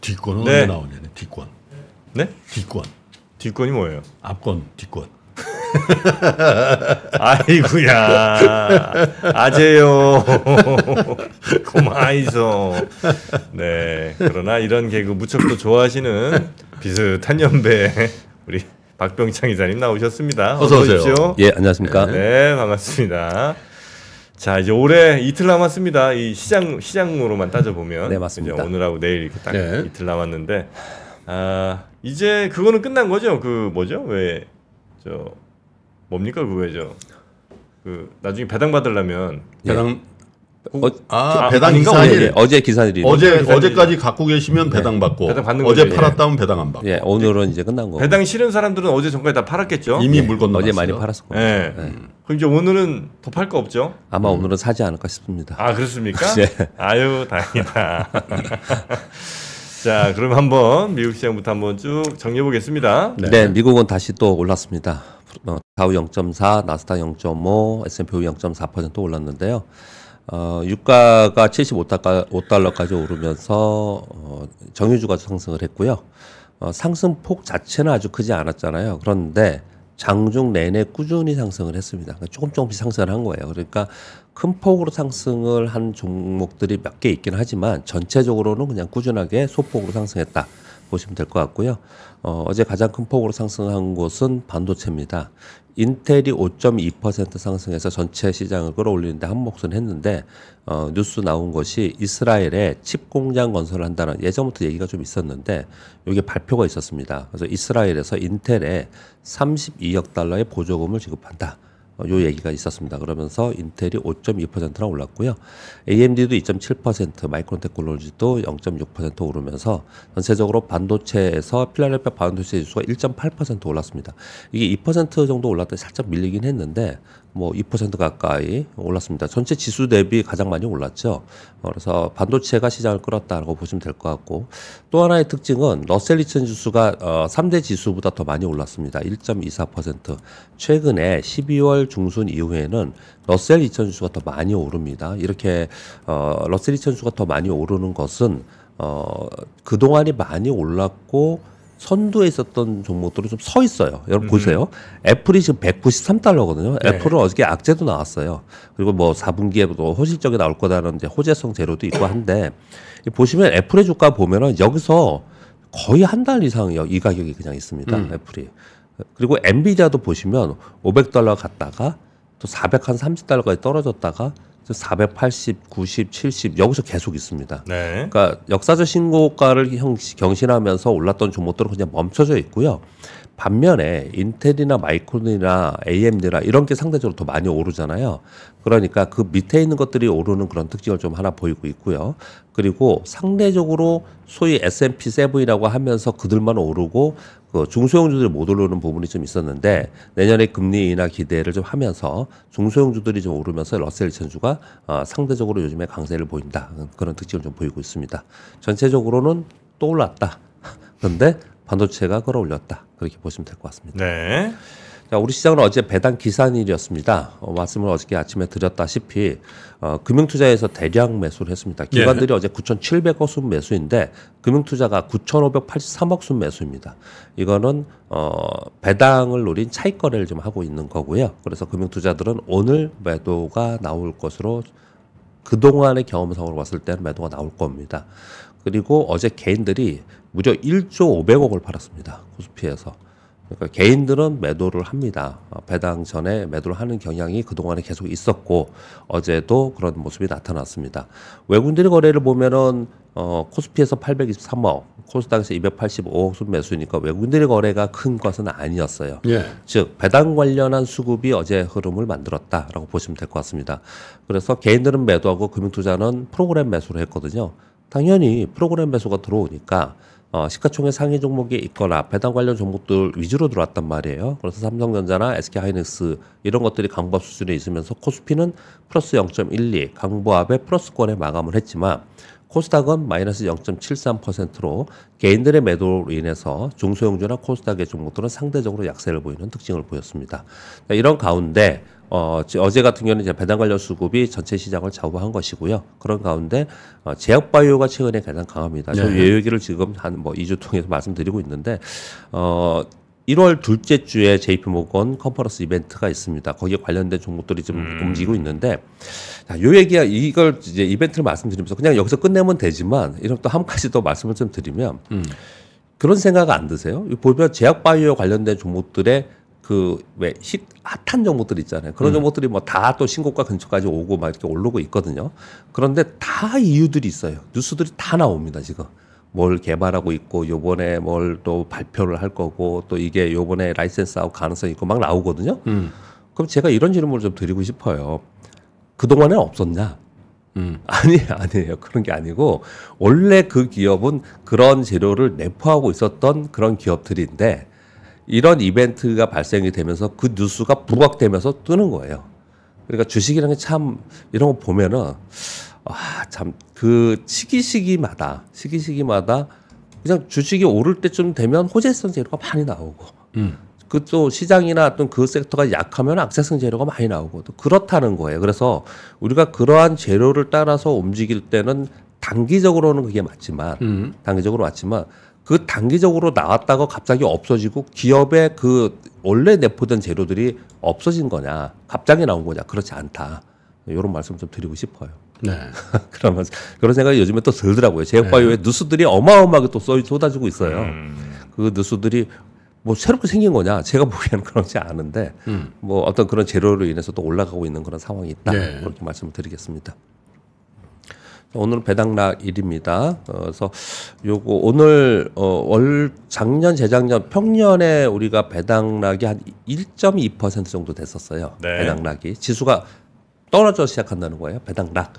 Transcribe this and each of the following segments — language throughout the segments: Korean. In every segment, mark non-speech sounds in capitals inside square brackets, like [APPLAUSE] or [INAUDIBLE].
뒷권은 네. 언제 나오냐네. 뒷권. 네? 뒷권. 뒷권이 뭐예요? 앞권, 뒷권. [LAUGHS] 아이구야. 아재요. [LAUGHS] 고마이소. 네. 그러나 이런 개그 무척 도 좋아하시는 비슷한 연배 우리 박병창 이사님 나오셨습니다. 어서, 어서 오십시오. 예, 안녕하십니까. 네, 반갑습니다. 자 이제 올해 이틀 남았습니다. 이 시장 시장으로만 따져보면 네 맞습니다. 오늘하고 내일 이렇게 딱 네. 이틀 남았는데 아 이제 그거는 끝난 거죠? 그 뭐죠? 왜 저 뭡니까 그거죠? 그 나중에 배당 받으려면 배당 어, 그, 아, 그 아 배당 그 인상 어제 기사일이 어제 기사들이에요 어제까지 갖고 계시면 네. 배당 받고 배당 받는 어제 거죠, 팔았다면 배당 안 받고 예 오늘은 이제 끝난 거 배당 싫은 사람들은 어제 전까지 다 팔았겠죠 이미 예, 물건 어제 많이 팔았을 거예요 예. 그럼 이제 오늘은 더 팔 거 없죠 아마 음. 오늘은 사지 않을까 싶습니다 아 그렇습니까 네. [LAUGHS] 아유 다행이다 [LAUGHS] 자 그럼 한번 미국 시장부터 한번 쭉 정리해 보겠습니다 네. 네 미국은 다시 또 올랐습니다 어, 다우 0.4 나스닥 0.5 S&P 5 0.4% 올랐는데요. 어, 유가가 75달러까지 오르면서 어, 정유주가 상승을 했고요. 어, 상승폭 자체는 아주 크지 않았잖아요. 그런데 장중 내내 꾸준히 상승을 했습니다. 그러니까 조금 조금씩 상승을 한 거예요. 그러니까 큰 폭으로 상승을 한 종목들이 몇 개 있긴 하지만 전체적으로는 그냥 꾸준하게 소폭으로 상승했다 보시면 될 것 같고요. 어, 어제 가장 큰 폭으로 상승한 곳은 반도체입니다. 인텔이 5.2% 상승해서 전체 시장을 끌어올리는데 한몫은 했는데 어, 뉴스 나온 것이 이스라엘에 칩 공장 건설을 한다는 예전부터 얘기가 좀 있었는데 여기 발표가 있었습니다. 그래서 이스라엘에서 인텔에 32억 달러의 보조금을 지급한다. 어, 요 얘기가 있었습니다. 그러면서 인텔이 5.2%나 올랐고요. AMD도 2.7%, 마이크론 테크놀로지도 0.6% 오르면서 전체적으로 반도체에서 필라델피아 반도체 지수가 1.8% 올랐습니다. 이게 2% 정도 올랐더니 살짝 밀리긴 했는데 뭐2% 가까이 올랐습니다. 전체 지수 대비 가장 많이 올랐죠. 어, 그래서 반도체가 시장을 끌었다라고 보시면 될 것 같고 또 하나의 특징은 러셀 2000 지수가 어 3대 지수보다 더 많이 올랐습니다. 1.24% 최근에 12월 중순 이후에는 러셀 2000 지수가 더 많이 오릅니다. 이렇게 어 러셀 2000 지수가 더 많이 오르는 것은 어, 그동안이 많이 올랐고, 선두에 있었던 종목들은좀 서 있어요. 여러분 음. 보세요. 애플이 지금 193달러거든요. 애플은 어저께 악재도 나왔어요. 그리고 뭐 4분기에도 호실적이 나올 거다라는 이제 호재성 제로도 있고 한데 보시면 애플의 주가 보면은 여기서 거의 한 달 이상 이 가격이 그냥 있습니다. 음. 애플이. 그리고 엔비디아도 보시면 500달러 갔다가 또 430달러까지 떨어졌다가 480, 90, 70 여기서 계속 있습니다. 네. 그러니까 역사적 신고가를 경신하면서 올랐던 종목들은 그냥 멈춰져 있고요. 반면에 인텔이나 마이크론이나 AMD나 이런 게 상대적으로 더 많이 오르잖아요. 그러니까 그 밑에 있는 것들이 오르는 그런 특징을 좀 하나 보이고 있고요. 그리고 상대적으로 소위 S&P 7이라고 하면서 그들만 오르고 그 중소형주들이 못 오르는 부분이 좀 있었는데 내년에 금리 인하 기대를 좀 하면서 중소형주들이 좀 오르면서 러셀 전주가 어, 상대적으로 요즘에 강세를 보인다 그런 특징을 좀 보이고 있습니다. 전체적으로는 또 올랐다. 그런데 반도체가 끌어올렸다 그렇게 보시면 될 것 같습니다. 네. 자, 우리 시장은 어제 배당 기산일이었습니다. 어, 말씀을 어저께 아침에 드렸다시피 어, 금융투자에서 대량 매수를 했습니다. 예. 기관들이 예. 어제 9,700억 순 매수인데 금융투자가 9,583억 순 매수입니다. 이거는 어, 배당을 노린 차익 거래를 좀 하고 있는 거고요. 그래서 금융투자들은 오늘 매도가 나올 것으로 그동안의 경험상으로 봤을 때는 매도가 나올 겁니다. 그리고 어제 개인들이 무려 1조 500억을 팔았습니다. 코스피에서. 그러니까 개인들은 매도를 합니다. 어, 배당 전에 매도를 하는 경향이 그동안에 계속 있었고 어제도 그런 모습이 나타났습니다. 외국인들의 거래를 보면은 어, 코스피에서 823억, 코스닥에서 285억 순매수니까 외국인들의 거래가 큰 것은 아니었어요. 예. 즉 배당 관련한 수급이 어제 흐름을 만들었다라고 보시면 될 것 같습니다. 그래서 개인들은 매도하고 금융투자는 프로그램 매수를 했거든요. 당연히 프로그램 매수가 들어오니까 어, 시가총액 상위 종목이 있거나 배당 관련 종목들 위주로 들어왔단 말이에요. 그래서 삼성전자나 SK하이닉스 이런 것들이 강보합 수준에 있으면서 코스피는 플러스 0.12, 강보합에 플러스권에 마감을 했지만 코스닥은 마이너스 0.73%로 개인들의 매도로 인해서 중소형주나 코스닥의 종목들은 상대적으로 약세를 보이는 특징을 보였습니다. 이런 가운데 어, 어제 같은 경우는 이제 배당 관련 수급이 전체 시장을 좌우한 것이고요. 그런 가운데 어, 제약 바이오가 최근에 가장 강합니다. 네. 저이 얘기를 지금 한 뭐 2주 통해서 말씀드리고 있는데 어 1월 둘째 주에 JP 모건 컨퍼런스 이벤트가 있습니다. 거기에 관련된 종목들이 지금 음. 움직이고 있는데 자, 요 얘기야 이걸 이제 이벤트를 말씀드리면서 그냥 여기서 끝내면 되지만 이런 또 한 가지 더 말씀을 좀 드리면 음. 그런 생각 안 드세요? 보면 제약 바이오 관련된 종목들의 그왜 핫한 정보들 있잖아요. 그런 음. 정보들이 뭐 다 또 신고가 근처까지 오고 막 이렇게 올르고 있거든요. 그런데 다 이유들이 있어요. 뉴스들이 다 나옵니다 지금. 뭘 개발하고 있고 요번에 뭘 또 발표를 할 거고 또 이게 요번에 라이센스 아웃 가능성이 있고 막 나오거든요. 음. 그럼 제가 이런 질문을 좀 드리고 싶어요. 그동안에 없었냐? 음. [LAUGHS] 아니 아니에요. 그런 게 아니고 원래 그 기업은 그런 재료를 내포하고 있었던 그런 기업들인데 이런 이벤트가 발생이 되면서 그 뉴스가 부각되면서 뜨는 거예요. 그러니까 주식이라는 게 참 이런 거 보면은 아참그 시기 시기마다 시기 시기마다 그냥 주식이 오를 때쯤 되면 호재성 재료가 많이 나오고 음. 그또 시장이나 어떤 그 섹터가 약하면 악세성 재료가 많이 나오고 또 그렇다는 거예요. 그래서 우리가 그러한 재료를 따라서 움직일 때는 단기적으로는 그게 맞지만 음. 단기적으로 맞지만 그 단기적으로 나왔다가 갑자기 없어지고 기업의 그 원래 내포된 재료들이 없어진 거냐, 갑자기 나온 거냐, 그렇지 않다. 이런 말씀 좀 드리고 싶어요. 네. [LAUGHS] 그러면 그런 생각이 요즘에 또 들더라고요. 제약바이오에 네. 뉴스들이 어마어마하게 또 쏟아지고 있어요. 음. 그 뉴스들이 뭐 새롭게 생긴 거냐? 제가 보기에는 [LAUGHS] 그렇지 않은데 음. 뭐 어떤 그런 재료로 인해서 또 올라가고 있는 그런 상황이 있다. 네. 그렇게 말씀을 드리겠습니다. 오늘 배당락일입니다. 어, 그래서 요거 오늘 어월 작년 재작년 평년에 우리가 배당락이 한 1.2% 정도 됐었어요. 네. 배당락이 지수가 떨어져 시작한다는 거예요. 배당락.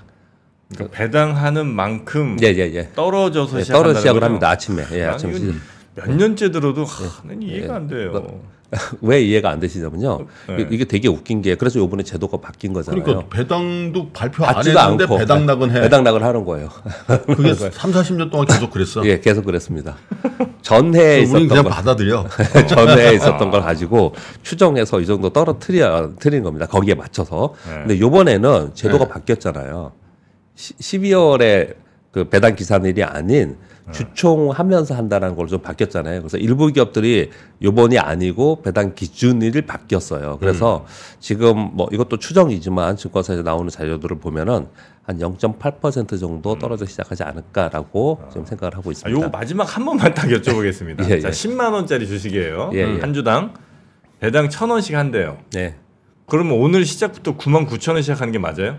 그러니까 배당하는 만큼 예, 예, 예. 떨어져서 네, 떨어 시작을 거죠? 합니다. 아침에. 예, 아침 몇 년째 들어도 하, 예. 이해가 예. 안 돼요. 그러니까 [LAUGHS] 왜 이해가 안 되시냐면요. 네. 이게 되게 웃긴 게 그래서 요번에 제도가 바뀐 거잖아요. 그러니까 배당도 발표 안 했는데 않고, 배당락은 해. 배당락을 하는 거예요. 그게 3, 40년 동안 계속 그랬어. [LAUGHS] 예, 계속 그랬습니다. 전해 있었던 그냥 걸 받아들여. [LAUGHS] 전해 어. 있었던 걸 가지고 추정해서 이 정도 떨어뜨려 틀린 겁니다. 거기에 맞춰서. 네. 근데 요번에는 제도가 네. 바뀌었잖아요. 시, 12월에 그 배당 기산일이 아닌 네. 주총하면서 한다는 걸로 좀 바뀌었잖아요. 그래서 일부 기업들이 요번이 아니고 배당 기준일이 바뀌었어요. 그래서 음. 지금 뭐 이것도 추정이지만 증권사에서 나오는 자료들을 보면은 한 0.8% 정도 음. 떨어져 시작하지 않을까라고 아. 지금 생각을 하고 있습니다. 아, 요 마지막 한 번만 딱 여쭤보겠습니다. [LAUGHS] 예, 예. 자, 10만 원짜리 주식이에요. 예, 음. 한 주당 배당 1,000원씩 한대요. 네. 그러면 오늘 시작부터 9만 9천 원 시작하는 게 맞아요?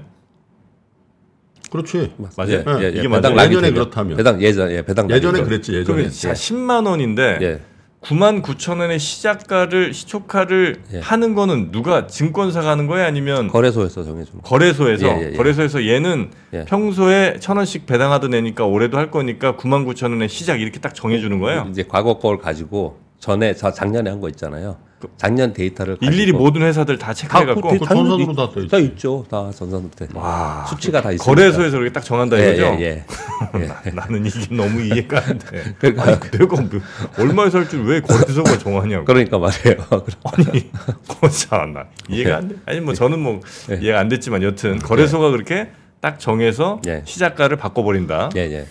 그렇지. 맞아요. 예. 예, 예, 이게 배당 맞아요. 예전에 그렇다면. 배당 예전 예, 배당 예전에 그랬지. 예전에. 예. 자, 10만 원인데 예. 9만 9천 원의 시작가를 시초가를 예. 하는 거는 누가 증권사가 하는 거예요 아니면 거래소에서 정해주는 거래소에서 예, 예, 예, 거래소에서 얘는 평소에 천 원씩 배당하던 애니까 올해도 할 거니까 9만 9천 원의 시작 이렇게 딱 정해주는 거예요 이제 과거 걸 가지고 전에 작년에 한 거 있잖아요 그 작년 데이터를 일일이 모든 회사들 다 체크해갖고 그 전산으로 다, 다 있죠. 다 전산으로 돼. 와, 수치가 다 있어요. 거래소에서 이렇게 딱 정한다 예, 이거죠. 예, 예. [LAUGHS] 나, 예. 나는 이게 너무 이해가 안 돼. [LAUGHS] 그러니까 아니, 내가 뭐 얼마에 살줄왜 거래소가 정하냐고. 그러니까 말이에요. [LAUGHS] 아니, 거참나 이해가 안 돼. 아니 뭐 저는 뭐 예. 이해가 안 됐지만 여튼 예. 거래소가 그렇게 딱 정해서 시작가를 바꿔버린다. 예, 예.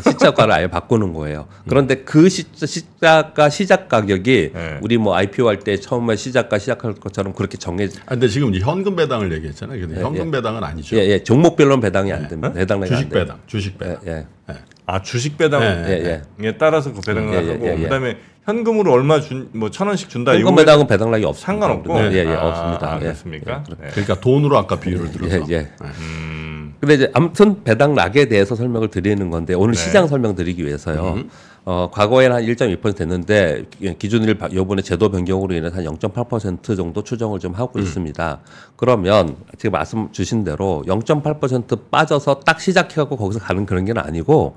시작가를 아예 바꾸는 거예요. 음. 그런데 그 시, 시작가 시작 가격이 네. 우리 뭐 IPO 할 때 처음에 시작가 시작할 것처럼 그렇게 정해져. 아, 근데 지금 이제 현금 배당을 얘기했잖아요. 근데 예, 예. 현금 예. 배당은 아니죠. 예, 예. 종목별로 배당이 안 네. 됩니다. 어? 배당 주식 배당, 주식 배당. 예, 예. 네. 아, 주식 배당에 예, 예, 따라서 그 배당을 하고 그다음에 현금으로 얼마 준뭐천 원씩 준다. 현금 배당은 배당락이 없 상관없고 네. 예, 예, 아, 없습니다. 그렇습니까? 예. 그러니까 돈으로 아까 비율을 들어서. 예, 예. 네. 음. 근데 이제 아무튼 배당락에 대해서 설명을 드리는 건데 오늘 네. 시장 설명 드리기 위해서요. 음. 어, 과거에는 한1.2% 됐는데 기준을 요번에 제도 변경으로 인해서 한0.8% 정도 추정을 좀 하고 음. 있습니다. 그러면 지금 말씀 주신 대로 0.8% 빠져서 딱 시작해갖고 거기서 가는 그런 게 아니고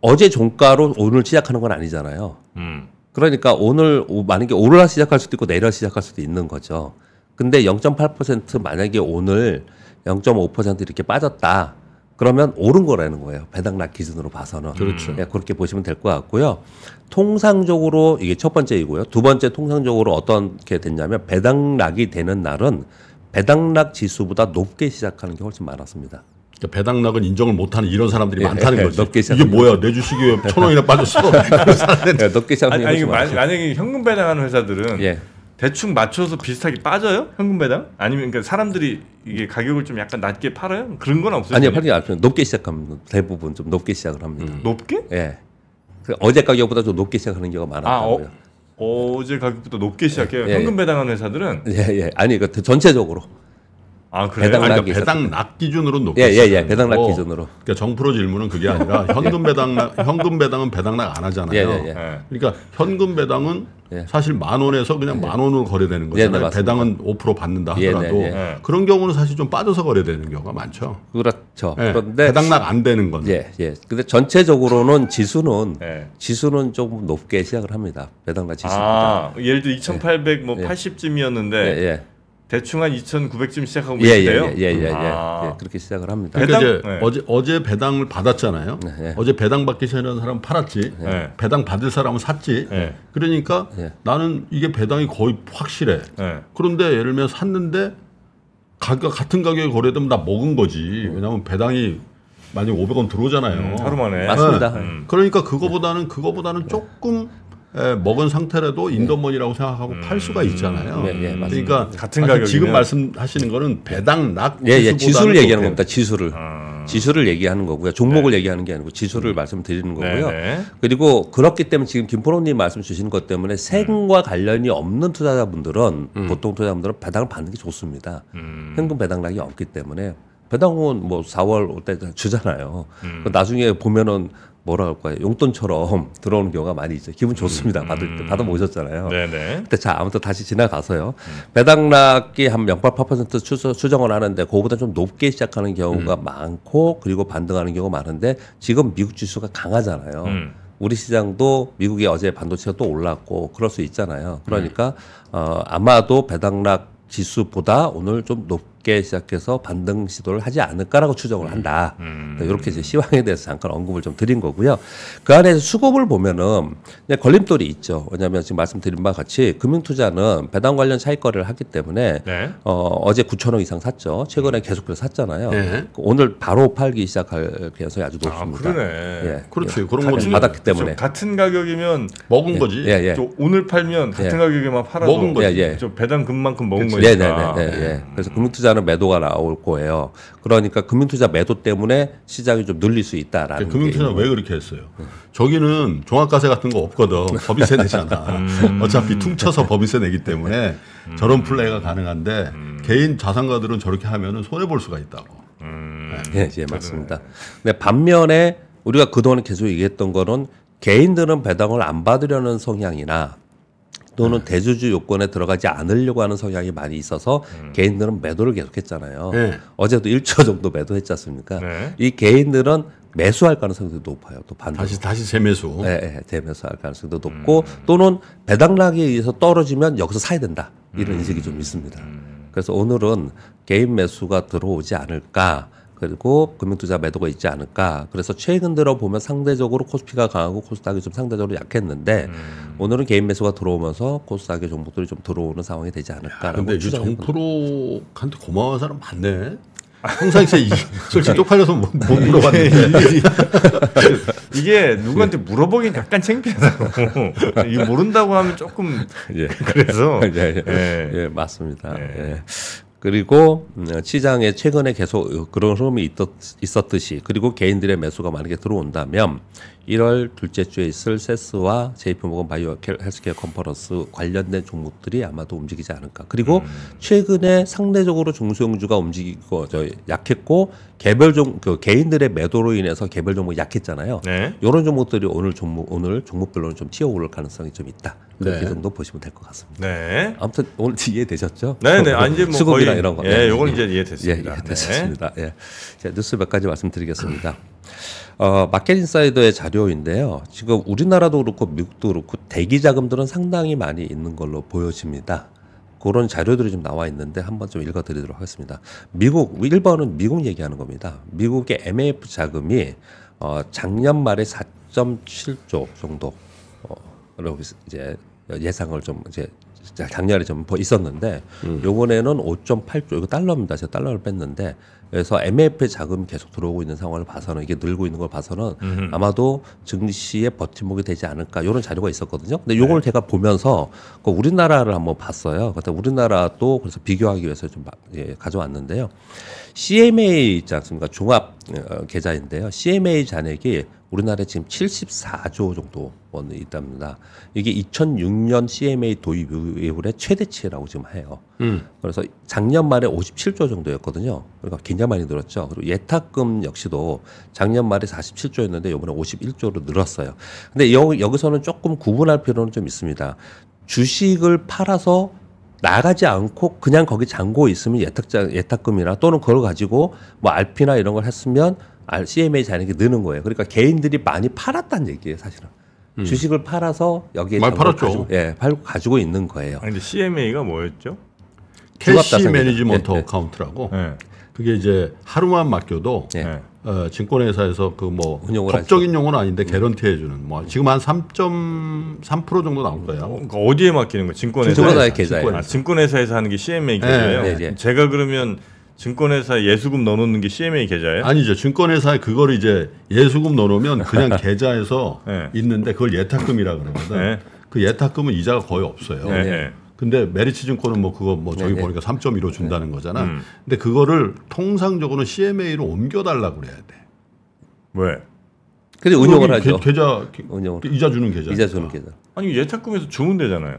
어제 종가로 오늘 시작하는 건 아니잖아요. 음. 그러니까 오늘 만약에 오르락 시작할 수도 있고 내려 시작할 수도 있는 거죠. 근데 0.8% 만약에 오늘 0.5% 이렇게 빠졌다. 그러면 오른 거라는 거예요. 배당락 기준으로 봐서는. 그렇죠. 예, 그렇게 보시면 될 것 같고요. 통상적으로 이게 첫 번째이고요. 두 번째 통상적으로 어떻게 됐냐면 배당락이 되는 날은 배당락 지수보다 높게 시작하는 게 훨씬 많았습니다. 그러니까 배당락은 인정을 못하는 이런 사람들이 예, 많다는 예, 거죠. 높게 이게 뭐야 내 주식이 왜천 원이나 빠졌어? [LAUGHS] 예, 높게 시작하는 아니, 아니 만약에 현금 배당하는 회사들은 예. 대충 맞춰서 비슷하게 빠져요? 현금 배당? 아니면 그러니까 사람들이 이게 가격을 좀 약간 낮게 팔아요? 그런 건 없어요? 아니요, 팔지 않습니 높게 시작하면 대부분 좀 높게 시작을 합니다. 음. 높게? 예. 그 어제 가격보다 좀 높게 시작하는 경우가 많았다고요. 아, 어, 제 가격보다 높게 시작해요. 예, 예. 현금 배당하는 회사들은? 예, 예. 아니, 그 그러니까 전체적으로. 아 그래? 배당락 아니, 그러니까 배당락 기준으로 높게 예예예 예, 예, 예. 배당락 거. 어. 기준으로 그러니까 정프로 질문은 그게 예. 아니라 현금 배당 현금 배당은 배당락 안 하잖아요. 예, 예, 그러니까 현금 배당은 사실 만 원에서 그냥 만 원으로 거래되는 네, 거잖아요. 배당은 5% 받는다 네, 하더라도 그런 경우는 사실 좀 빠져서 거래되는 경우가 많죠. 그렇죠. 그런데 배당락 안 되는 건. 예 예. 근데 전체적으로는 지수는 지수는 조금 높게 시작을 합니다. 배당락 지수보다. 아, 예를 들어 2,880뭐 예. 80쯤이었는데. 대충 한 2,900쯤 시작하고 예, 있대요. 예, 예, 예, 예, 아. 예, 그렇게 시작을 합니다. 그러니까 이제 네. 어제 어제 배당을 받았잖아요. 네. 어제 배당 받기 전에 사람 팔았지. 네. 배당 받을 사람은 샀지. 그러니까 나는 이게 배당이 거의 확실해. 그런데 예를 들면 샀는데 가격 같은 가격에 거래되면 나 먹은 거지. 왜냐하면 배당이 만약 500원 들어오잖아요. 음, 하루 만에. 맞습니다. 음. 그러니까 그거보다는 그거보다는 조금 예, 먹은 상태라도 네. 인더머니라고 생각하고 음. 팔 수가 있잖아요. 네, 예, 그러니까 같은 가격 지금 말씀하시는 거는 배당 낙 예, 예, 지수를 얘기하는 겁니다. 지수를 아. 지수를 얘기하는 거고요. 종목을 네. 얘기하는 게 아니고 지수를 음. 말씀드리는 네, 거고요. 그리고 그렇기 때문에 지금 김포로님 말씀 주시는 것 때문에 세금과 음. 관련이 없는 투자자분들은 음. 보통 투자자분들은 배당을 받는 게 좋습니다. 음. 현금 배당락이 없기 때문에 배당은 뭐 4월 때 주잖아요. 음. 나중에 보면은 뭐라 할까요? 용돈처럼 [LAUGHS] 들어오는 경우가 많이 있죠. 기분 좋습니다. 받을 때 음. 받아 모셨잖아요. 네네. 근데 자 아무튼 다시 지나가서요. 배당락이한0.8% 추정, 을 하는데 그거보다 좀 높게 시작하는 경우가 음. 많고 그리고 반등하는 경우가 많은데 지금 미국 지수가 강하잖아요. 음. 우리 시장도 미국이 어제 반도체가 또 올랐고 그럴 수 있잖아요. 그러니까 음. 어, 아마도 배당락 지수보다 오늘 좀 높, 게 높게 시작해서 반등 시도를 하지 않을까라고 추정을 음. 한다. 음. 이렇게 이제 시황에 대해서 잠깐 언급을 좀 드린 거고요. 그 안에 서 수급을 보면은 걸림돌이 있죠. 왜냐하면 지금 말씀드린 바와 같이 금융투자는 배당 관련 차익거래를 하기 때문에 네. 어, 제 9천 억 이상 샀죠. 최근에 음. 계속해서 샀잖아요. 네. 그 오늘 바로 팔기 시작할 가능 아주 아, 높습니다. 아, 그러네. 예. 예. 그렇지. 예. 그런 거지. 받았기 그렇죠. 때문에 그렇죠. 같은 가격이면 먹은 예. 거지. 예. 예. 오늘 팔면 같은 예. 가격에만 팔아도 먹은 거지. 배당금만큼 먹은 그렇죠. 거 네, 네, 네, 네. 음. 그래서 금융투자 투자는 매도가 나올 거예요. 그러니까 금융투자 매도 때문에 시장이 좀 늘릴 수 있다라는. 네, 금융투자는 왜 그렇게 했어요? 음. 저기는 종합과세 같은 거 없거든. 법인세 내지 아 [LAUGHS] 음. 어차피 퉁쳐서 법인세 내기 때문에 음. 저런 플레이가 가능한데 음. 개인 자산가들은 저렇게 하면 손해 볼 수가 있다고. 음. 네, 예, 예, 맞습니다. 근데 반면에 우리가 그동안 계속 얘기했던 거는 개인들은 배당을 안 받으려는 성향이나 또는 대주주 요건에 들어가지 않으려고 하는 성향이 많이 있어서 음. 개인들은 매도를 계속했잖아요. 네. 어제도 1초 정도 매도했지 않습니까? 네. 이 개인들은 매수할 가능성도 높아요. 또 반대로. 다시 다시 재매수. 네, 네 재매수할 가능성도 높고 음. 또는 배당락에 의해서 떨어지면 여기서 사야 된다 이런 음. 인식이 좀 있습니다. 음. 그래서 오늘은 개인 매수가 들어오지 않을까. 그리고 금융투자 매도가 있지 않을까. 그래서 최근 들어 보면 상대적으로 코스피가 강하고 코스닥이 좀 상대적으로 약했는데 음. 오늘은 개인 매수가 들어오면서 코스닥의 종목들이 좀 들어오는 상황이 되지 않을까라고. 근데 정프로한테 고마운 사람 많네. 항상 이제 [LAUGHS] 솔직히 쪽팔려서 못, 못 네. 물어봤는데 네. [LAUGHS] 이게 누구한테 물어보긴 약간 창피하다고 이 모른다고 하면 조금 예. 그래서 [LAUGHS] 예, 예, 예. 예. 맞습니다 예. 예. 그리고 음, 시장에 최근에 계속 그런 흐름이 있었듯이 그리고 개인들의 매수가 만약에 들어온다면 1월 둘째 주에 있을 세스와 제이프모건 바이오 헬스케어 컨퍼런스 관련된 종목들이 아마도 움직이지 않을까. 그리고 음. 최근에 상대적으로 중소형주가 움직이고 저 약했고 개별 종 그 개인들의 매도로 인해서 개별 종목 이 약했잖아요. 네. 이런 종목들이 오늘 종목 오늘 종목별로는 좀 튀어오를 가능성이 좀 있다. 그렇게 네. 정도 보시면 될 것 같습니다. 네. 아무튼 오늘 이해되셨죠? 네, 네. 아, 이제 뭐 수급이나 거의, 이런 거. 예, 요건 네. 이제 이해됐습니다. 예, 이해됐습니다. 네. 예. 자, 뉴스 몇 가지 말씀드리겠습니다. 어, 마켓인사이더의 자료인데요. 지금 우리나라도 그렇고 미국도 그렇고 대기 자금들은 상당히 많이 있는 걸로 보여집니다. 그런 자료들이 좀 나와 있는데 한번 좀 읽어드리도록 하겠습니다. 미국 1번은 미국 얘기하는 겁니다. 미국의 MAF 자금이 어, 작년 말에 4.7조 정도 어, 이제 예상을 좀 이제 작년에 좀 있었는데 음. 요번에는 5.8조 이거 달러입니다. 제가 달러를 뺐는데 그래서 MF 자금이 계속 들어오고 있는 상황을 봐서는 이게 늘고 있는 걸 봐서는 음흠. 아마도 증시의 버팀목이 되지 않을까 이런 자료가 있었거든요. 근데 네. 요걸 네. 제가 보면서 그 우리나라를 한번 봤어요. 그때 우리나라도 그래서 비교하기 위해서 좀 예, 가져왔는데요. CMA 있지 않습니까? 종합 어, 계좌인데요. CMA 잔액이 우리나라에 지금 74조 정도 원이 있답니다. 이게 2006년 CMA 도입 이후에 최대치라고 지금 해요. 음. 그래서 작년 말에 57조 정도였거든요. 그러니까 굉장히 많이 늘었죠. 그리고 예탁금 역시도 작년 말에 47조였는데 이번에 51조로 늘었어요. 근데 여, 여기서는 조금 구분할 필요는 좀 있습니다. 주식을 팔아서 나가지 않고 그냥 거기 잔고 있으면 예탁자 예탁금이나 또는 그걸 가지고 뭐 알피나 이런 걸 했으면 CMA 아, 잔액이 느는 거예요. 그러니까 개인들이 많이 팔았다는 얘기예요, 사실은. 음. 주식을 팔아서 여기에 많이 팔았죠. 가지고, 예, 팔고 가지고 있는 거예요. 아니, 근데 CMA가 뭐였죠? 캐시 매니지먼트 네, 어카운트라고. 네. 그게 이제 하루만 맡겨도 네. 어, 증권회사에서 그뭐 법적인 용어는 아닌데 개런티 해주는 뭐 지금 한 3.3% 정도 나올 거예요. 어, 그러니까 어디에 맡기는 거? 예요증권회사에 아, 증권회사. 에서 하는 게 CMA 계좌예요. 제가 그러면 증권회사에 예수금 넣어놓는 게 CMA 계좌예요? 아니죠. 증권회사에 그걸 이제 예수금 넣어놓으면 그냥 [LAUGHS] 계좌에서 네. 있는데 그걸 예탁금이라 그러거든. 네. 그 예탁금은 이자가 거의 없어요. 네. 네. 근데 메리츠 증권은 뭐 그거 뭐 저기 네. 보니까 3.15 준다는 거잖아. 음. 근데 그거를 통상적으로 CMA로 옮겨달라고 그래야 돼. 왜? 근데 운영을 하죠. 계, 좌 이자 주는 계좌. 이자 주는 계좌. 아니 예탁금에서 주면 되잖아요.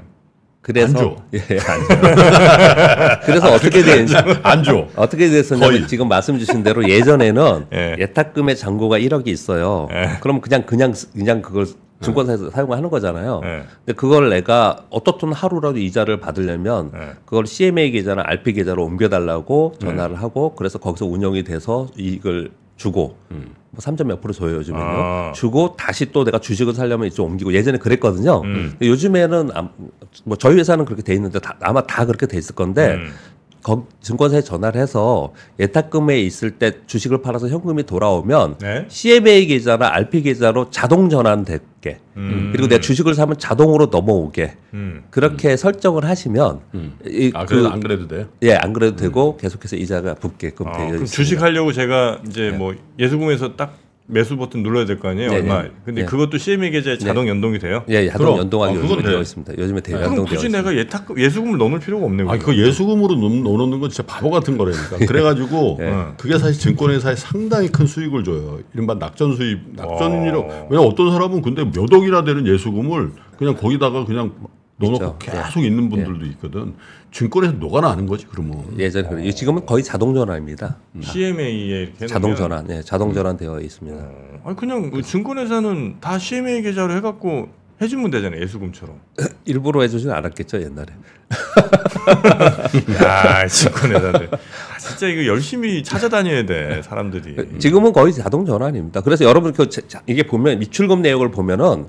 그래서 안 줘. [LAUGHS] 예, 예, 안 줘. [LAUGHS] 그래서 안 아, 어떻게 되는지 안 줘. [LAUGHS] 어떻게 됐었냐면 거의. 지금 말씀 주신 대로 예전에는 예. 탁금의 잔고가 1억이 있어요. 예. 그럼 그냥 그냥 그냥 그걸 증권사에서 예. 사용하는 거잖아요. 예. 근데 그걸 내가 어떻든 하루라도 이자를 받으려면 예. 그걸 CMA 계좌나 RP 계좌로 옮겨달라고 예. 전화를 하고 그래서 거기서 운영이 돼서 이익을 주고 음. 뭐3.몇 프로 줘요 요즘에는 아. 주고 다시 또 내가 주식을 살려면 이쪽 옮기고 예전에 그랬거든요. 음. 요즘에는 뭐 저희 회사는 그렇게 돼 있는데 다, 아마 다 그렇게 돼 있을 건데 음. 거, 증권사에 전화를 해서 예탁금에 있을 때 주식을 팔아서 현금이 돌아오면 네? CMA 계좌나 RP 계좌로 자동 전환될게 음. 그리고 내 주식을 사면 자동으로 넘어오게 음. 그렇게 음. 설정을 하시면 음. 이, 아, 그, 안 그래도 돼요? 예, 안 그래도 음. 되고 계속해서 이자가 붙게끔 아, 되어 있습니다. 주식 하려고 제가 이제 네. 뭐 예수금에서 딱 매수 버튼 눌러야 될 거 아니에요? 네, 얼마? 네. 근데 네. 그것도 CME 계좌에 네. 자동 연동이 돼요? 예, 예 자동 연동하기 아, 요즘 되어 있습니다. 요즘에 대연 아, 동되어 굳이 있습니다. 내가 예탁금 예수금을 넣을 필요가 없네요. 아, 그 예수금으로 넣는 건 진짜 바보 같은 거라니까. [LAUGHS] 예. 그래가지고 예. 어. 그게 사실 증권회사에 상당히 큰 수익을 줘요. 이른바 낙전 수입, 낙전이라고. 어. 왜냐 어떤 사람은 근데 몇 억이나 되는 예수금을 그냥 거기다가 그냥 놓놓고 네. 계속 예. 있는 분들도 네. 있거든. 증권에서 녹아나는 거지 그러면. 예전에 그 지금은 거의 자동 전환입니다. 음. CMA에 이렇게 자동 전환, 예, 자동 전환 되어 있습니다. 음. 아니 그냥 그 증권회사는 다 CMA 계좌로 해갖고 해주면 되잖아요. 예수금처럼. [LAUGHS] 일부러 해주진 않았겠죠 옛날에. [LAUGHS] 야 증권회사들. 아, 진짜 이거 열심히 찾아다녀야 돼 사람들이. 그, 지금은 거의 자동 전환입니다. 그래서 여러분 그 이게 보면 미출금 내역을 보면은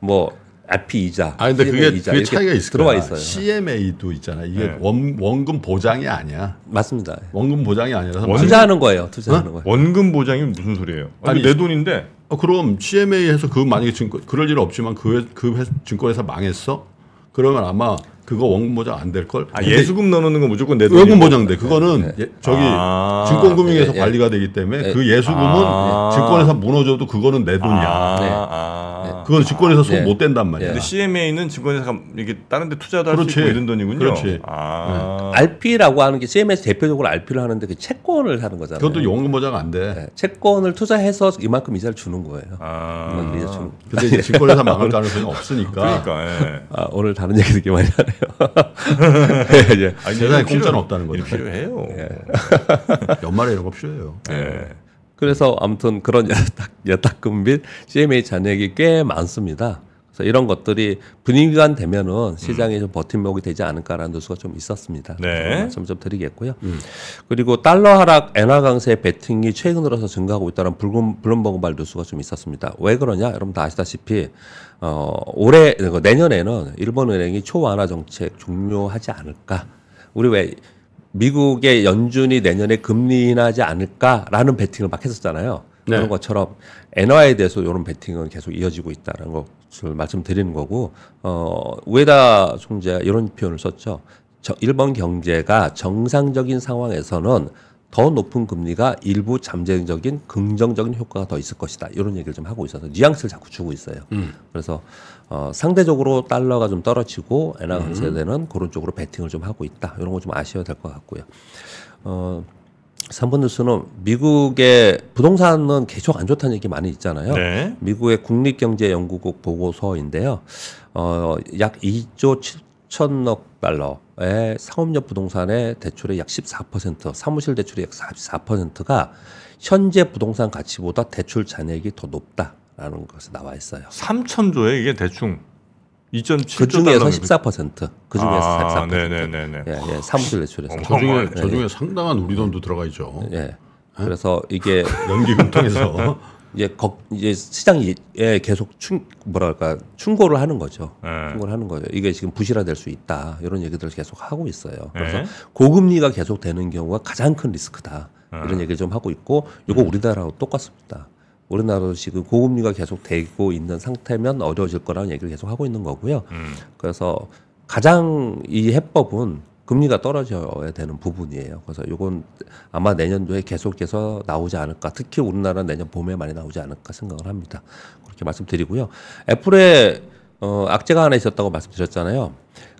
뭐 앞이 이자. 아 근데 그게 이자 그 차이가 있을 들어와 있어요. CMA도 있잖아. 이게 네. 원, 원금 보장이 아니야. 맞습니다. 원금 보장이 아니라서 원... 투자하는 거예요. 투자하는 어? 거예요. 원금 보장이 무슨 소리예요? 아니, 아니 내 돈인데. 어, 그럼 CMA에서 그 만약에 증권 그럴 일 없지만 그그 그 증권회사 망했어? 그러면 아마 그거 원금 보장 안 될 걸. 아, 예수금 넣어놓는 건 무조건 내 돈. 원금 보장돼. 네. 그거는 네. 예, 저기 아, 증권금융에서 네, 예, 예. 관리가 되기 때문에 그 아. 예수금은 증권회사 무너져도 그거는 내 돈이야. 아. 네. 아. 그건 증권에서 아, 손못 예. 댄단 말이야. 근데 CMA는 증권회사가 이게 다른 데 투자도 할 수 있고 이런 돈이군요. 그렇지. 아. 예. RP라고 하는 게 CMA에서 대표적으로 RP를 하는데 그 채권을 사는 거잖아요. 그것도 용금 보장 안 돼. 예. 채권을 투자해서 이만큼 이자를 주는 거예요. 아. 이만큼 이자 주는. 거. 근데 이제 증권회사 망할 가능성이 없으니까. 그러니까. 예. 아, 오늘 다른 얘기 되게 많이 하네요. [LAUGHS] 예, 예. 아니, 세상에 공짜는 없다는 거죠. 필요해요. 연말에 이런 거 필요해요. 예. 그래서 아무튼 그런 [LAUGHS] 여탁, 여탁금 및 CMA 잔액이 꽤 많습니다. 그래서 이런 것들이 분위기가 되면은 시장에 음. 좀 버팀목이 되지 않을까라는 뉴스가 좀 있었습니다. 네. 말씀 좀 드리겠고요. 음. 그리고 달러 하락, 엔화 강세배팅이 최근 들어서 증가하고 있다는 불금, 블룸버그말 뉴스가 좀 있었습니다. 왜 그러냐? 여러분 다 아시다시피 어, 올해 내년에는 일본 은행이 초완화 정책 종료하지 않을까? 우리 왜 미국의 연준이 내년에 금리 인하지 않을까라는 베팅을 막 했었잖아요. 네. 그런 것처럼 엔화에 대해서 이런 베팅은 계속 이어지고 있다는 것을 말씀드리는 거고 어, 우에다 총재 이런 표현을 썼죠. 저, 일본 경제가 정상적인 상황에서는 더 높은 금리가 일부 잠재적인 긍정적인 효과가 더 있을 것이다. 이런 얘기를 좀 하고 있어서 뉘앙스를 자꾸 주고 있어요. 음. 그래서 어, 상대적으로 달러가 좀 떨어지고 엔화 강세되는 음. 그런 쪽으로 베팅을 좀 하고 있다. 이런 거 좀 아셔야 될 것 같고요. 어, 3번 뉴스는 미국의 부동산은 계속 안 좋다는 얘기 많이 있잖아요. 네. 미국의 국립경제연구국 보고서인데요. 어, 약 2조 7천억 달러의 상업용 부동산의 대출의 약 14%, 사무실 대출의 약 44%가 현재 부동산 가치보다 대출 잔액이 더 높다. 라는 것이 나와 있어요. 3천조에 이게 대충 2.7조 그 중에서 14%. 그 중에서 아, 14%. 네네네. 예, 예, 사무실 매출에서. 저 중에 저 중에 예. 상당한 우리 돈도 들어가 있죠. 예. 그래서 이게 [LAUGHS] 연기금 통해서 [LAUGHS] 이제 거, 이제 시장에 예, 계속 충 뭐랄까 충고를 하는 거죠. 네. 충고를 하는 거예요 이게 지금 부실화될 수 있다 이런 얘기들을 계속 하고 있어요. 그래서 네. 고금리가 계속 되는 경우가 가장 큰 리스크다 네. 이런 아. 얘기 를좀 하고 있고 이거 우리나라하고 똑같습니다. 우리나라도시 그 고금리가 계속 되고 있는 상태면 어려워질 거라는 얘기를 계속 하고 있는 거고요. 음. 그래서 가장 이 해법은 금리가 떨어져야 되는 부분이에요. 그래서 이건 아마 내년도에 계속해서 나오지 않을까. 특히 우리나라 는 내년 봄에 많이 나오지 않을까 생각을 합니다. 그렇게 말씀드리고요. 애플에 어, 악재가 하나 있었다고 말씀드렸잖아요.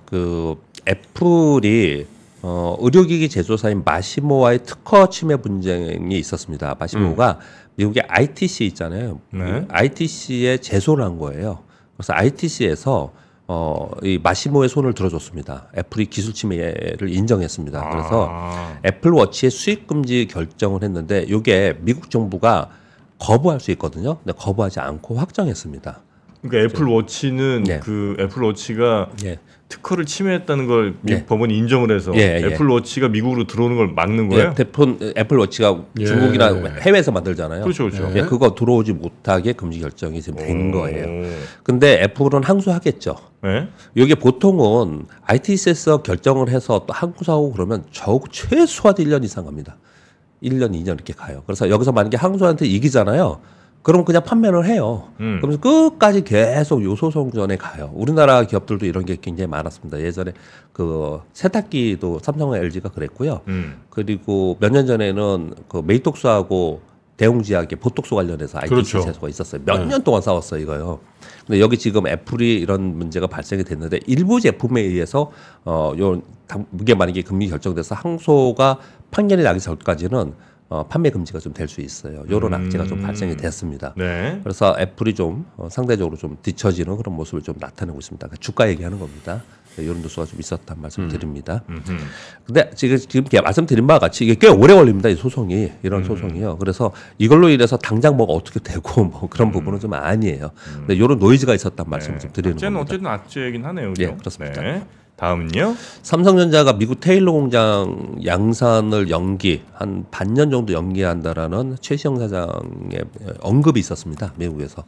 그 애플이 어, 의료기기 제조사인 마시모와의 특허 침해 분쟁이 있었습니다. 마시모가 음. 미국의 ITC 있잖아요. 네. ITC에 제소를 한 거예요. 그래서 ITC에서 어, 이 마시모의 손을 들어줬습니다. 애플이 기술 침해를 인정했습니다. 아. 그래서 아. 애플 워치의 수익 금지 결정을 했는데 이게 미국 정부가 거부할 수 있거든요. 근데 거부하지 않고 확정했습니다. 그러니까 애플 네. 워치는 네. 그 애플 워치가 네. 특허를 침해했다는 걸 예. 법원이 인정을 해서 예, 예. 애플워치가 미국으로 들어오는 걸 막는 거예요. 예, 대폰 애플워치가 예. 중국이나 예. 해외에서 만들잖아요. 그렇죠, 그렇죠. 예, 그거 들어오지 못하게 금지 결정이 지금 된 거예요. 근데 애플은 항소하겠죠. 이게 보통은 ITC에서 결정을 해서 또 항소하고 그러면 적 최소한 1년 이상 갑니다. 1년, 2년 이렇게 가요. 그래서 여기서 만약에 항소한테 이기잖아요. 그럼 그냥 판매를 해요. 음. 그러면서 끝까지 계속 요소성전에 가요. 우리나라 기업들도 이런 게 굉장히 많았습니다. 예전에 그 세탁기도 삼성과 LG가 그랬고요. 음. 그리고 몇 년 전에는 그 메이톡스하고 대웅지학의 보톡스 관련해서 IT 그렇죠. 제소가 있었어요. 몇년 네. 동안 싸웠어요 이거요. 근데 여기 지금 애플이 이런 문제가 발생이 됐는데 일부 제품에 의해서 어요 이게 만약에 금리 결정돼서 항소가 판결이 나기 전까지는 어, 판매 금지가 좀 될 수 있어요. 이런 악재가 좀 음. 발생이 됐습니다. 네. 그래서 애플이 좀 어, 상대적으로 좀 뒤처지는 그런 모습을 좀 나타내고 있습니다. 그러니까 주가 얘기하는 겁니다. 네, 이런 뉴스가 좀 있었단 말씀 음. 드립니다. 근데 지금, 지금 말씀드린 바와 같이 이게 꽤 오래 걸립니다. 이 소송이. 이런 음. 소송이요. 그래서 이걸로 인해서 당장 뭐가 어떻게 되고 [LAUGHS] 뭐 그런 부분은 좀 아니에요. 근데 이런 노이즈가 있었단 말씀을 네. 좀 드리는 악재 겁니다. 어쨌든 악재이긴 하네요. 그 예, 그렇습니다. 네. 다음은요. 삼성전자가 미국 테일러 공장 양산을 연기 한 반년 정도 연기한다라는 최시영 사장의 언급이 있었습니다. 미국에서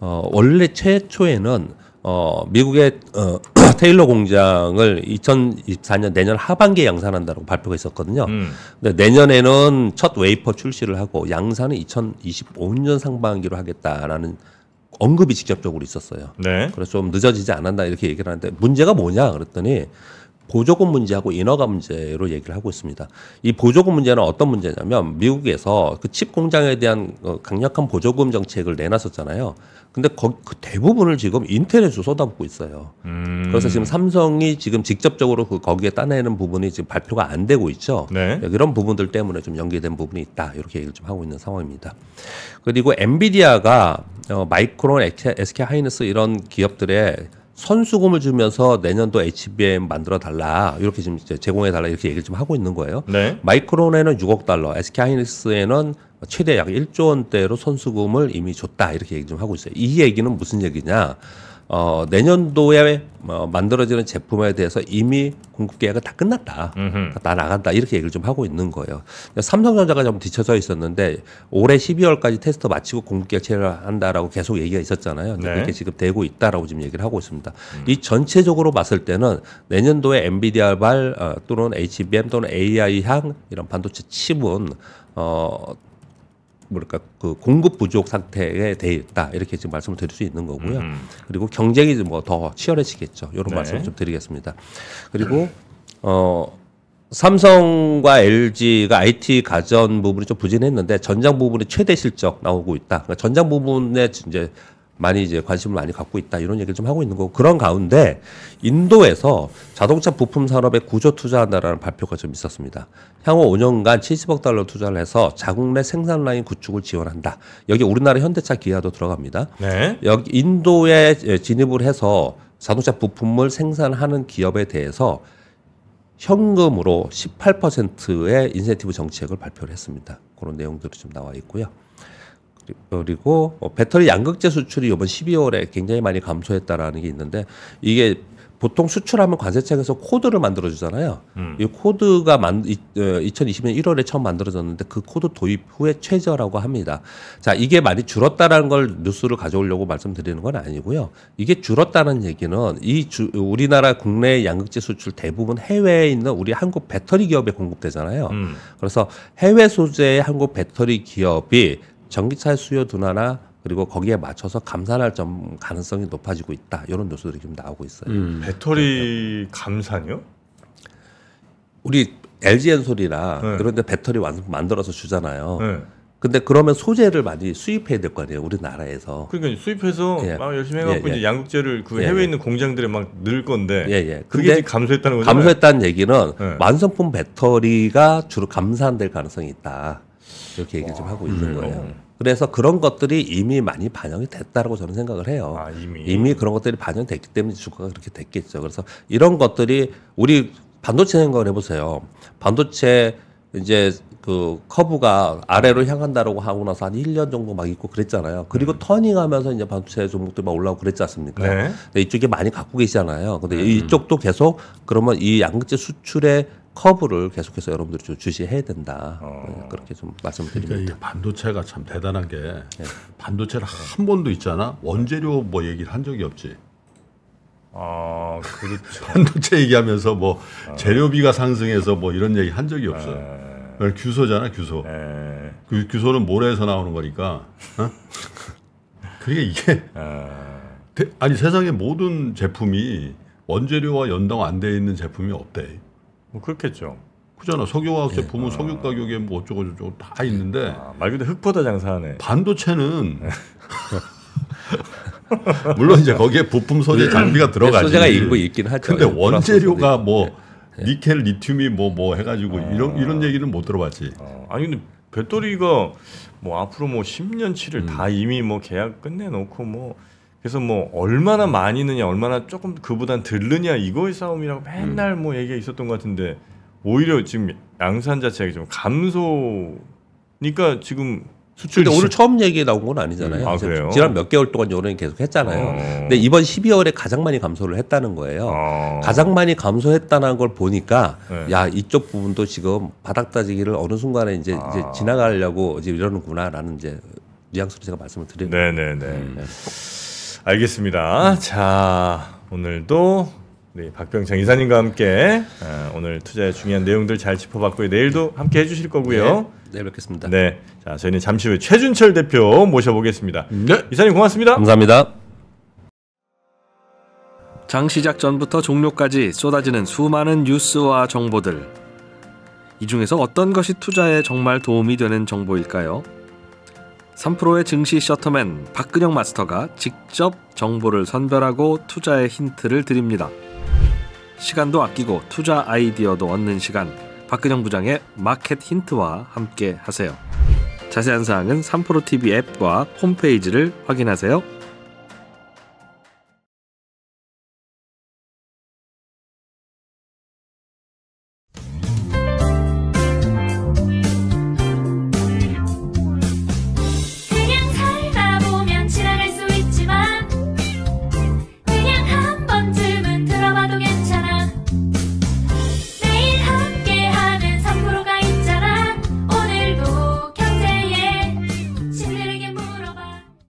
어, 원래 최초에는 어, 미국의 어, [CLEARS THROAT] 테일러 공장을 2024년 내년 하반기에 양산한다고 발표가 있었거든요. 음. 근데 내년에는 첫 웨이퍼 출시를 하고 양산은 2025년 상반기로 하겠다라는 언급이 직접적으로 있었어요. 네. 그래서 좀 늦어지지 않았나 이렇게 얘기를 하는데 문제가 뭐냐 그랬더니 보조금 문제하고 인허가 문제로 얘기를 하고 있습니다. 이 보조금 문제는 어떤 문제냐면 미국에서 그 칩 공장에 대한 어, 강력한 보조금 정책을 내놨었잖아요. 근데 거, 그 대부분을 지금 인텔에 서 쏟아붓고 있어요. 음. 그래서 지금 삼성이 지금 직접적으로 그 거기에 따내는 부분이 지금 발표가 안 되고 있죠. 네. 이런 부분들 때문에 좀 연계된 부분이 있다. 이렇게 얘기를 좀 하고 있는 상황입니다. 그리고 엔비디아가 어, 마이크론, SK 하이닉스 이런 기업들의 선수금을 주면서 내년도 HBM 만들어 달라 이렇게 지금 제공해 달라 이렇게 얘기를 좀 하고 있는 거예요. 네. 마이크론에는 6억 달러, SK 하이닉스에는 최대 약 1조 원대로 선수금을 이미 줬다 이렇게 얘기 좀 하고 있어요. 이 얘기는 무슨 얘기냐? 어, 내년도에 어, 만들어지는 제품에 대해서 이미 공급 계약은 다 끝났다. 음흠. 다 나간다. 이렇게 얘기를 좀 하고 있는 거예요. 삼성전자가 좀 뒤쳐져 있었는데 올해 12월까지 테스트 마치고 공급 계약 체결한다라고 계속 얘기가 있었잖아요. 네. 그렇게 지금 되고 있다라고 지금 얘기를 하고 있습니다. 음. 이 전체적으로 봤을 때는 내년도에 엔비디아발 어, 또는 HBM 또는 AI향 이런 반도체 칩은 어, 뭐랄까 그 공급 부족 상태에 돼 있다 이렇게 지금 말씀을 드릴 수 있는 거고요. 음. 그리고 경쟁이 뭐 더 치열해지겠죠. 이런 네. 말씀 을좀 드리겠습니다. 그리고 어 삼성과 LG가 IT 가전 부분이 좀 부진했는데 전장 부분이 최대 실적 나오고 있다. 그러니까 전장 부분에 이제 많이 이제 관심을 많이 갖고 있다 이런 얘기를 좀 하고 있는 거고 그런 가운데 인도에서 자동차 부품 산업에 구조 투자한다라는 발표가 좀 있었습니다. 향후 5년간 70억 달러 투자를 해서 자국 내 생산 라인 구축을 지원한다. 여기 우리나라 현대차 기아도 들어갑니다. 네. 여기 인도에 진입을 해서 자동차 부품을 생산하는 기업에 대해서 현금으로 18%의 인센티브 정책을 발표를 했습니다. 그런 내용들이 좀 나와 있고요. 그리고 어, 배터리 양극재 수출이 이번 12월에 굉장히 많이 감소했다라는 게 있는데 이게 보통 수출하면 관세청에서 코드를 만들어주잖아요. 음. 이 코드가 만, 이, 어, 2020년 1월에 처음 만들어졌는데 그 코드 도입 후에 최저라고 합니다. 자, 이게 많이 줄었다라는 걸 뉴스를 가져오려고 말씀드리는 건 아니고요. 이게 줄었다는 얘기는 이 주, 우리나라 국내 양극재 수출 대부분 해외에 있는 우리 한국 배터리 기업에 공급되잖아요. 음. 그래서 해외 소재의 한국 배터리 기업이 전기차 의 수요 둔화나 그리고 거기에 맞춰서 감산할 점 가능성이 높아지고 있다. 이런 요소들이 좀 나오고 있어요. 음. 배터리 네. 감산요? 우리 LG 엔솔이나 네. 이런 데 배터리 완, 만들어서 주잖아요. 네. 근데 그러면 소재를 많이 수입해야 될 거 아니에요 우리나라에서 그러니까 수입해서 예. 막 열심히 해갖고 예, 예. 이제 양극재를 그 예, 해외에 예. 있는 공장들에 막 넣을 건데 예예. 예. 그게 감소했다는 거죠 감소했다는 얘기는 네. 완성품 배터리가 주로 감산될 가능성이 있다 이렇게 얘기를 와, 좀 어, 하고 있는 거예요. 음. 그래서 그런 것들이 이미 많이 반영이 됐다라고 저는 생각을 해요. 아, 이미. 이미 그런 것들이 반영됐기 때문에 주가가 그렇게 됐겠죠. 그래서 이런 것들이 우리 반도체 생각을 해보세요. 반도체 이제 그 커브가 아래로 향한다라고 하고 나서 한 1년 정도 막 있고 그랬잖아요. 그리고 음. 터닝하면서 이제 반도체 종목들 막 올라오고 그랬지 않습니까? 네. 이쪽에 많이 갖고 계시잖아요. 근데 음. 이쪽도 계속 그러면 이 양극재 수출에 커브를 계속해서 여러분들이 좀 주시해야 된다. 어. 네, 그렇게 좀 말씀드립니다. 그러니까 반도체가 참 대단한 게 네. 반도체를 한 번도 있잖아 원재료 뭐 얘기를 한 적이 없지. 아, 그렇죠. [LAUGHS] 반도체 얘기하면서 뭐 아. 재료비가 상승해서 뭐 이런 얘기 한 적이 없어요. 에. 네. 규소잖아, 규소. 에. 네. 그 규소는 모래에서 나오는 거니까. 어? [LAUGHS] 그게 이게 에. 아니 세상의 모든 제품이 원재료와 연동 안 돼 있는 제품이 없대. 뭐 그렇겠죠. 그잖아. 석유화학 제품은 예. 아. 석유 가격에 뭐 어쩌고 저쩌고 다 있는데 아, 말 그대로 흙보다 장사하네. 반도체는 네. [LAUGHS] 물론 이제 거기에 부품 소재 네. 장비가 네, 들어가지. 소재가 있고 있긴 하죠. 근데 예, 원재료가 뭐 예. 니켈, 리튬이 뭐뭐 뭐 해가지고 아. 이런 이런 얘기는 못 들어봤지. 아. 아니 근데 배터리가 뭐 앞으로 뭐 10년치를 음. 다 이미 뭐 계약 끝내놓고 뭐 그래서 뭐 얼마나 많이느냐 얼마나 조금 그보단 들느냐 이거의 싸움이라고 맨날 음. 뭐 얘기가 있었던 것 같은데 오히려 지금 양산 자체가 좀 감소니까 그러니까 지금 수출 근데 오늘 처음 얘기 나온 건 아니잖아요. 음, 아, 지난 몇 개월 동안 여론이 계속 했잖아요. 어. 근데 이번 12월에 가장 많이 감소를 했다는 거예요. 어. 가장 많이 감소했다는 걸 보니까 네. 야 이쪽 부분도 지금 바닥 다지기를 어느 순간에 이제, 아. 이제 지나가려고 이제 이러는구나라는 이제 뉘앙스로 제가 말씀을 드립니다. 네네네. 네. 음. 알겠습니다. 자, 오늘도 네, 박병창 이사님과 함께 어, 오늘 투자의 중요한 내용들 잘 짚어봤고요. 내일도 함께 해주실 거고요. 네, 내일 뵙겠습니다. 네, 자 저희는 잠시 후에 최준철 대표 모셔보겠습니다. 네, 이사님 고맙습니다. 감사합니다. 장 시작 전부터 종료까지 쏟아지는 수많은 뉴스와 정보들. 이 중에서 어떤 것이 투자에 정말 도움이 되는 정보일까요? 3프로의 증시 셔터맨 박근영 마스터가 직접 정보를 선별하고 투자의 힌트를 드립니다. 시간도 아끼고 투자 아이디어도 얻는 시간 박근영 부장의 마켓 힌트와 함께 하세요. 자세한 사항은 3프로TV 앱과 홈페이지를 확인하세요.